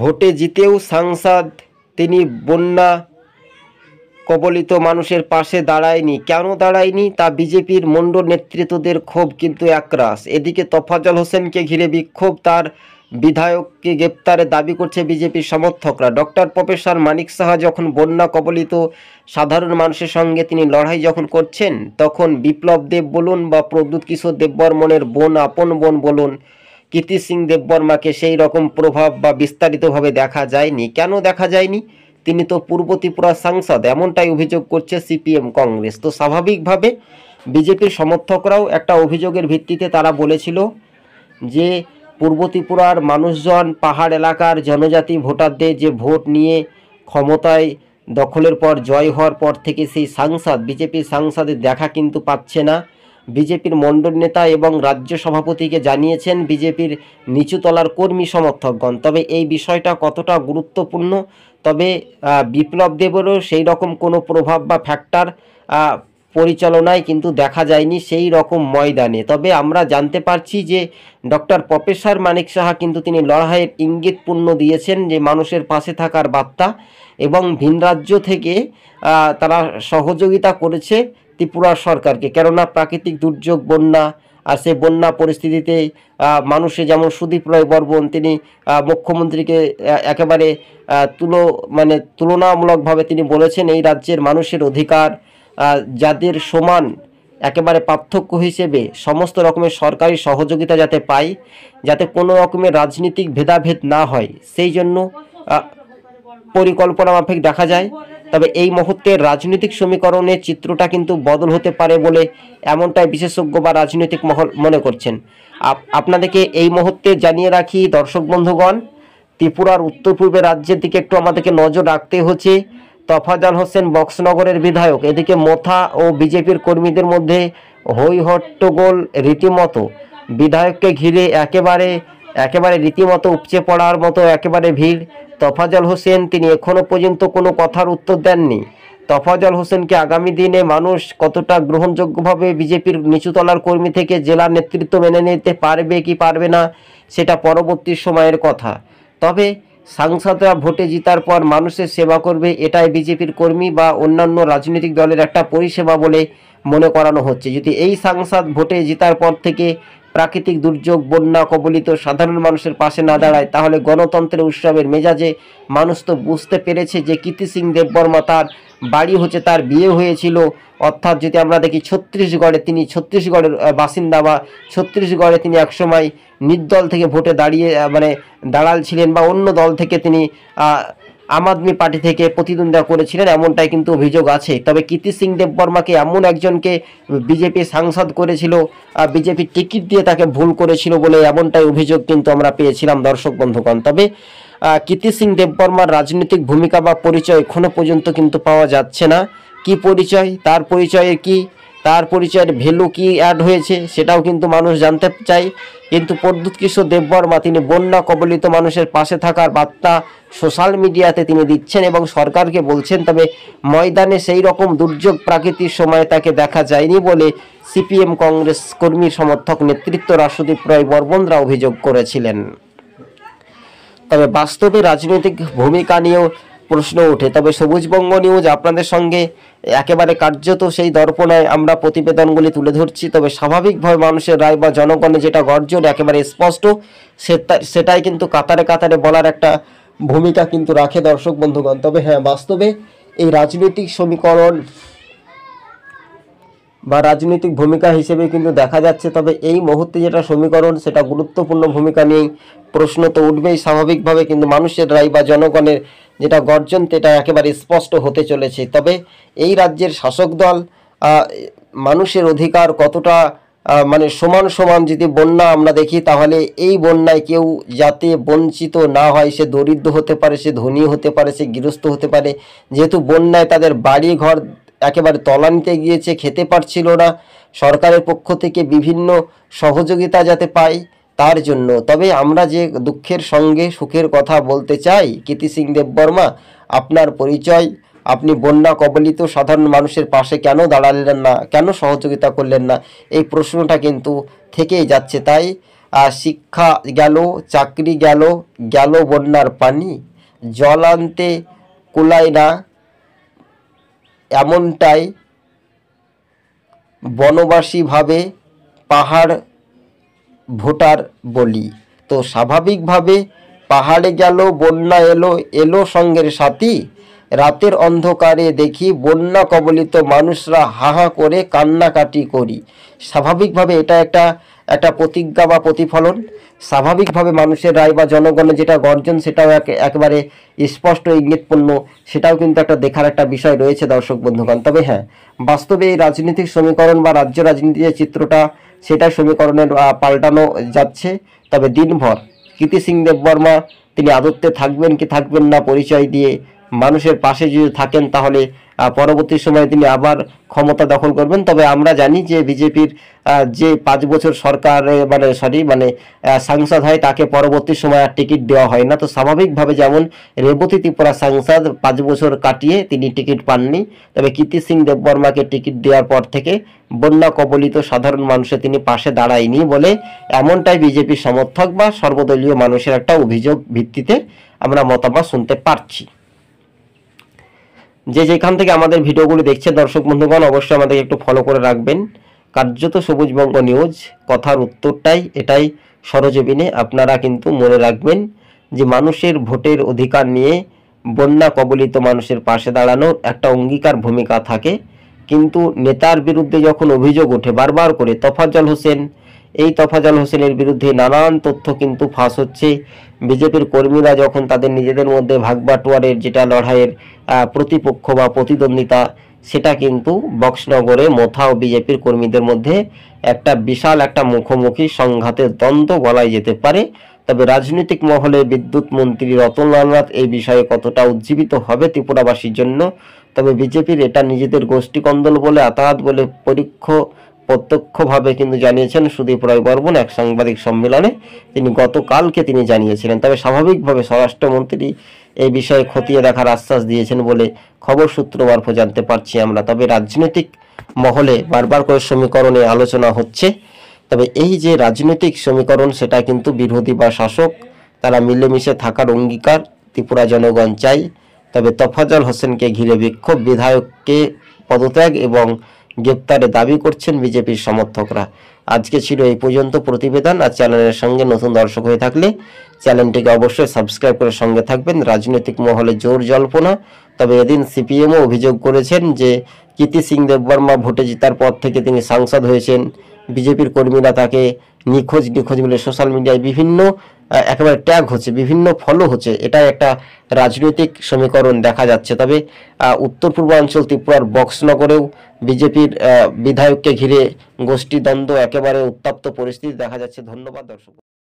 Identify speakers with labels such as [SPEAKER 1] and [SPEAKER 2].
[SPEAKER 1] ভোটে জিতেও সাংসদ তিনি বন্যা কবলিত মানুষের পাশে দাঁড়ায়নি কেন দাঁড়ায়নি তা বিজেপির মন্ড নেতৃত্বদের ক্ষোভ কিন্তু একরাস এদিকে তফাজল হোসেনকে ঘিরে বিক্ষোভ তার বিধায়ককে গ্রেপ্তারে দাবি করছে বিজেপির সমর্থকরা ডক্টর প্রফেসর মানিক সাহা যখন বন্যা কবলিত সাধারণ মানুষের সঙ্গে তিনি লড়াই যখন করছেন তখন বিপ্লব দেব বলুন বা প্রদ্যুৎ কিশোর দেববর্মনের বোন আপন বোন বলুন কীর্তি সিং দেববর্মাকে সেই রকম প্রভাব বা বিস্তারিতভাবে দেখা যায়নি কেন দেখা যায়নি তিনি তো পূর্ব ত্রিপুরা সাংসদ এমনটাই অভিযোগ করছে সিপিএম কংগ্রেস তো স্বাভাবিকভাবে বিজেপির সমর্থকরাও একটা অভিযোগের ভিত্তিতে তারা বলেছিল যে পূর্ব ত্রিপুরার মানুষজন পাহাড় এলাকার জনজাতি ভোটারদের যে ভোট নিয়ে ক্ষমতায় দখলের পর জয় হওয়ার পর থেকে সেই সাংসদ বিজেপির সাংসদের দেখা কিন্তু পাচ্ছে না বিজেপির মণ্ডল নেতা এবং রাজ্য সভাপতিকে জানিয়েছেন বিজেপির নিচুতলার কর্মী সমর্থকগণ তবে এই বিষয়টা কতটা গুরুত্বপূর্ণ তবে বিপ্লব দেবেরও সেই রকম কোনো প্রভাব বা ফ্যাক্টর পরিচালনায় কিন্তু দেখা যায়নি সেই রকম ময়দানে তবে আমরা জানতে পারছি যে ডক্টর প্রফেসর মানিক সাহা কিন্তু তিনি লড়াইয়ের ইঙ্গিতপূর্ণ দিয়েছেন যে মানুষের পাশে থাকার বার্তা এবং ভিন রাজ্য থেকে তারা সহযোগিতা করেছে ত্রিপুরা সরকারকে কেননা প্রাকৃতিক দুর্যোগ বন্যা আর সেই বন্যা পরিস্থিতিতে মানুষে যেমন সুদীপ রায় বর্মন তিনি মুখ্যমন্ত্রীকে একেবারে তুলো মানে তুলনামূলকভাবে তিনি বলেছেন এই রাজ্যের মানুষের অধিকার যাদের সমান একেবারে পার্থক্য হিসেবে সমস্ত রকমের সরকারি সহযোগিতা যাতে পায় যাতে কোনো রকমের রাজনৈতিক ভেদাভেদ না হয় সেই জন্য পরিকল্পনা মাফিক দেখা যায় তবে এই মুহূর্তে রাজনৈতিক সমীকরণের চিত্রটা কিন্তু বদল হতে পারে বলে এমনটাই বিশেষজ্ঞ বা রাজনৈতিক মহল মনে করছেন আপনাদেরকে এই মুহূর্তে জানিয়ে রাখি দর্শক বন্ধুগণ ত্রিপুরার উত্তর পূর্বে রাজ্যের দিকে একটু আমাদেরকে নজর রাখতে হচ্ছে তফাজাল হোসেন বক্সনগরের বিধায়ক এদিকে মোথা ও বিজেপির কর্মীদের মধ্যে হৈ হট্টগোল রীতিমতো বিধায়ককে ঘিরে একেবারে একেবারে রীতিমতো উপচে পড়ার মতো একেবারে ভিড় তফাজল হোসেন তিনি এখনও পর্যন্ত কোনো কথার উত্তর দেননি তফাজল হোসেনকে আগামী দিনে মানুষ কতটা গ্রহণযোগ্যভাবে বিজেপির নিচুতলার কর্মী থেকে জেলার নেতৃত্ব মেনে নিতে পারবে কি পারবে না সেটা পরবর্তী সময়ের কথা তবে সাংসদরা ভোটে জিতার পর মানুষের সেবা করবে এটাই বিজেপির কর্মী বা অন্যান্য রাজনৈতিক দলের একটা পরিষেবা বলে মনে করানো হচ্ছে যদি এই সাংসদ ভোটে জেতার পর থেকে প্রাকৃতিক দুর্যোগ বন্যা কবলিত সাধারণ মানুষের পাশে না দাঁড়ায় তাহলে গণতন্ত্রের উৎসবের মেজাজে মানুষ তো বুঝতে পেরেছে যে কীর্তি সিং দেববর্মা তার বাড়ি হচ্ছে তার বিয়ে হয়েছিল অর্থাৎ যদি আমরা দেখি ছত্তিশগড়ে তিনি ছত্তিশগড়ের বাসিন্দা বা ছত্তিশগড়ে তিনি একসময় নির্দল থেকে ভোটে দাঁড়িয়ে মানে দাঁড়াল ছিলেন বা অন্য দল থেকে তিনি আম আদমি পার্টি থেকে প্রতিদ্বন্দ্বিতা করেছিলেন এমনটাই কিন্তু অভিযোগ আছে তবে কীর্তি সিং দেববর্মাকে এমন একজনকে বিজেপি সাংসদ করেছিল বিজেপি টিকিট দিয়ে তাকে ভুল করেছিল বলে এমনটাই অভিযোগ কিন্তু আমরা পেয়েছিলাম দর্শক বন্ধুগণ তবে কীর্তি সিং দেববর্মার রাজনৈতিক ভূমিকা বা পরিচয় এখনও পর্যন্ত কিন্তু পাওয়া যাচ্ছে না কি পরিচয় তার পরিচয়ে কী তার পরিচয়ের ভ্যালু কি অ্যাড হয়েছে সেটাও কিন্তু মানুষ জানতে চায় কিন্তু প্রদ্যুত কিশোর দেববর্মা তিনি বন্যা কবলিত মানুষের পাশে থাকার বার্তা সোশ্যাল মিডিয়াতে তিনি দিচ্ছেন এবং সরকারকে বলছেন তবে ময়দানে সেই রকম দুর্যোগ প্রাকৃতিক সময়ে তাকে দেখা যায়নি বলে সিপিএম কংগ্রেস কর্মীর সমর্থক নেতৃত্ব রাষ্ট্রদীপ রায় বর্মনরা অভিযোগ করেছিলেন তবে বাস্তবে রাজনৈতিক ভূমিকা নিয়েও প্রশ্ন ওঠে তবে সবুজবঙ্গ নিউজ আপনাদের সঙ্গে একেবারে কার্যত সেই দর্পণায় আমরা প্রতিবেদনগুলি তুলে ধরছি তবে স্বাভাবিকভাবে মানুষের রায় বা জনগণের যেটা গর্জন একেবারে স্পষ্ট সেটাই কিন্তু কাতারে কাতারে বলার একটা ভূমিকা কিন্তু রাখে দর্শক বন্ধুগণ তবে হ্যাঁ বাস্তবে এই রাজনৈতিক সমীকরণ বা রাজনৈতিক ভূমিকা হিসেবে কিন্তু দেখা যাচ্ছে তবে এই মুহূর্তে যেটা সমীকরণ সেটা গুরুত্বপূর্ণ ভূমিকা নিয়েই প্রশ্ন তো উঠবেই স্বাভাবিকভাবে কিন্তু মানুষের রায় বা জনগণের যেটা গর্জন এটা একেবারে স্পষ্ট হতে চলেছে তবে এই রাজ্যের শাসক দল মানুষের অধিকার কতটা মানে সমান সমান যদি বন্যা আমরা দেখি তাহলে এই বন্যায় কেউ যাতে বঞ্চিত না হয় সে দরিদ্র হতে পারে সে ধনী হতে পারে সে গৃহস্থ হতে পারে যেহেতু বন্যায় তাদের বাড়ি ঘর একেবারে তলানিতে গিয়েছে খেতে পারছিল না সরকারের পক্ষ থেকে বিভিন্ন সহযোগিতা যাতে পায় তার জন্য তবে আমরা যে দুঃখের সঙ্গে সুখের কথা বলতে চাই কীর্তি সিং দেববর্মা আপনার পরিচয় আপনি বন্যা কবলিত সাধারণ মানুষের পাশে কেন দাঁড়ালেন না কেন সহযোগিতা করলেন না এই প্রশ্নটা কিন্তু থেকেই যাচ্ছে তাই শিক্ষা গেল চাকরি গেল গেল বন্যার পানি জল আনতে কুলায় না এমনটাই বনবাসীভাবে পাহাড় ভোটার বলি তো স্বাভাবিকভাবে পাহাড়ে গেল বন্যা এলো এলো সঙ্গের সাথী রাতের অন্ধকারে দেখি বন্যা কবলিত মানুষরা হাহা করে কান্নাকাটি করি স্বাভাবিকভাবে এটা একটা একটা প্রতিজ্ঞা বা প্রতিফলন স্বাভাবিকভাবে মানুষের রায় বা জনগণের যেটা গর্জন সেটাও এক একেবারে স্পষ্ট ইঙ্গিতপূর্ণ সেটাও কিন্তু একটা দেখার একটা বিষয় রয়েছে দর্শক বন্ধুগণ তবে হ্যাঁ বাস্তবে এই রাজনৈতিক সমীকরণ বা রাজ্য রাজনীতির যে চিত্রটা সেটা সমীকরণের পাল্টানো যাচ্ছে তবে দিনভর কীর্তি সিং দেববর্মা তিনি আদত্তে থাকবেন কি থাকবেন না পরিচয় দিয়ে মানুষের পাশে যদি থাকেন তাহলে পরবর্তী সময়ে তিনি আবার ক্ষমতা দখল করবেন তবে আমরা জানি যে বিজেপির যে পাঁচ বছর সরকারে মানে সরি মানে সাংসদ হয় তাকে পরবর্তী সময় আর টিকিট দেওয়া হয় না তো স্বাভাবিকভাবে যেমন রেবতী ত্রিপুরা সাংসদ পাঁচ বছর কাটিয়ে তিনি টিকিট পাননি তবে কীর্তি সিং দেববর্মাকে টিকিট দেওয়ার পর থেকে বন্যা কবলিত সাধারণ মানুষের তিনি পাশে দাঁড়ায়নি বলে এমনটাই বিজেপি সমর্থক বা সর্বদলীয় মানুষের একটা অভিযোগ ভিত্তিতে আমরা মতামত শুনতে পারছি যে যেখান থেকে আমাদের ভিডিওগুলো দেখছে দর্শক বন্ধুগণ অবশ্যই আমাদের একটু ফলো করে রাখবেন কার্যত সবুজবঙ্গ নিউজ কথার উত্তরটাই এটাই সরজবিনে আপনারা কিন্তু মনে রাখবেন যে মানুষের ভোটের অধিকার নিয়ে বন্যা কবলিত মানুষের পাশে দাঁড়ানোর একটা অঙ্গীকার ভূমিকা থাকে কিন্তু নেতার বিরুদ্ধে যখন অভিযোগ ওঠে বারবার করে তফাজ্জল হোসেন এই তফাজল হোসেনের বিরুদ্ধে নানান তথ্য কিন্তু ফাঁস হচ্ছে বিজেপির কর্মীরা যখন তাদের নিজেদের মধ্যে ভাগবাটোয়ারের যেটা লড়াইয়ের প্রতিপক্ষ বা প্রতিদ্বন্দ্বিতা সেটা কিন্তু বক্সনগরে মোথা ও বিজেপির কর্মীদের মধ্যে একটা বিশাল একটা মুখোমুখি সংঘাতের দ্বন্দ্ব বলাই যেতে পারে তবে রাজনৈতিক মহলে বিদ্যুৎ মন্ত্রী রতন নাথ এই বিষয়ে কতটা উজ্জীবিত হবে ত্রিপুরাবাসীর জন্য তবে বিজেপির এটা নিজেদের গোষ্ঠীকন্দল বলে আতাহাত বলে পরীক্ষ প্রত্যক্ষভাবে কিন্তু জানিয়েছেন সুদীপ রায় বর্মন এক সাংবাদিক সম্মেলনে তিনি গতকালকে তিনি জানিয়েছিলেন তবে স্বাভাবিকভাবে স্বরাষ্ট্রমন্ত্রী এই বিষয়ে খতিয়ে দেখার আশ্বাস দিয়েছেন বলে খবর সূত্র মারফ জানতে পারছি আমরা তবে রাজনৈতিক মহলে বারবার করে সমীকরণে আলোচনা হচ্ছে তবে এই যে রাজনৈতিক সমীকরণ সেটা কিন্তু বিরোধী বা শাসক তারা মিলেমিশে থাকার অঙ্গীকার ত্রিপুরা জনগণ চাই তবে তফাজল হোসেনকে ঘিরে বিক্ষোভ বিধায়ককে পদত্যাগ এবং গ্রেপ্তারে দাবি করছেন বিজেপির সমর্থকরা আজকে ছিল এই পর্যন্ত প্রতিবেদন আর চ্যানেলের সঙ্গে নতুন দর্শক হয়ে থাকলে চ্যানেলটিকে অবশ্যই সাবস্ক্রাইব করে সঙ্গে থাকবেন রাজনৈতিক মহলে জোর জল্পনা তবে এদিন সিপিএমও অভিযোগ করেছেন যে কীর্তি সিং দেববর্মা ভোটে জিতার পর থেকে তিনি সাংসদ হয়েছেন বিজেপির কর্মীরা তাকে নিখোঁজ নিখোঁজ বলে সোশ্যাল মিডিয়ায় বিভিন্ন একেবারে ট্যাগ হচ্ছে বিভিন্ন ফলো হচ্ছে এটা একটা রাজনৈতিক সমীকরণ দেখা যাচ্ছে তবে উত্তর পূর্বাঞ্চল ত্রিপুরার বক্সনগরেও বিজেপির বিধায়ককে ঘিরে গোষ্ঠীদ্বন্দ্ব একেবারে উত্তপ্ত পরিস্থিতি দেখা যাচ্ছে ধন্যবাদ দর্শক